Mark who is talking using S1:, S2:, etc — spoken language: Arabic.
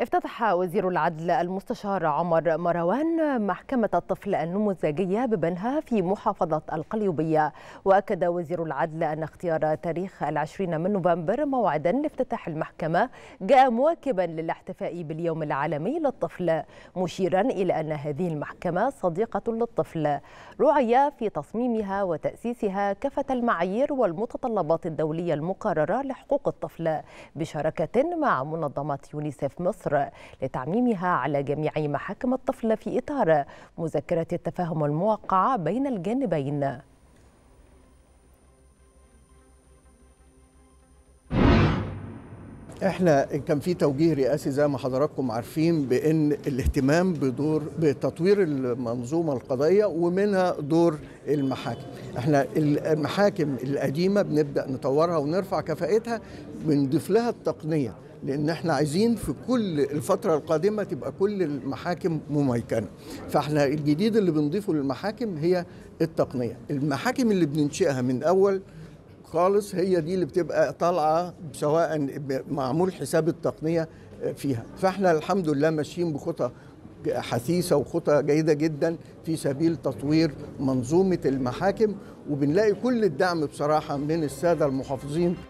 S1: افتتح وزير العدل المستشار عمر مروان محكمة الطفل النموذجية ببنها في محافظة القليوبية وأكد وزير العدل أن اختيار تاريخ العشرين من نوفمبر موعدا لافتتاح المحكمة جاء مواكبا للاحتفاء باليوم العالمي للطفل مشيرا إلى أن هذه المحكمة صديقة للطفل رعي في تصميمها وتأسيسها كافة المعايير والمتطلبات الدولية المقررة لحقوق الطفل بشراكة مع منظمة يونيسف مصر مصر لتعميمها على جميع محاكم الطفل في إطار مذكرة التفاهم الموقعة بين الجانبين
S2: احنا ان كان في توجيه رئاسي زي ما حضراتكم عارفين بان الاهتمام بدور بتطوير المنظومه القضائيه ومنها دور المحاكم احنا المحاكم القديمه بنبدا نطورها ونرفع كفاءتها بنضيف لها التقنيه لان احنا عايزين في كل الفتره القادمه تبقى كل المحاكم مميكنه فاحنا الجديد اللي بنضيفه للمحاكم هي التقنيه المحاكم اللي بننشئها من اول خالص هي دي اللي بتبقى طالعه سواء معمول حساب التقنيه آه، فيها فاحنا الحمد لله ماشيين بخطى حثيثه وخطى جيده جدا في سبيل تطوير منظومه المحاكم وبنلاقي كل الدعم بصراحه من الساده المحافظين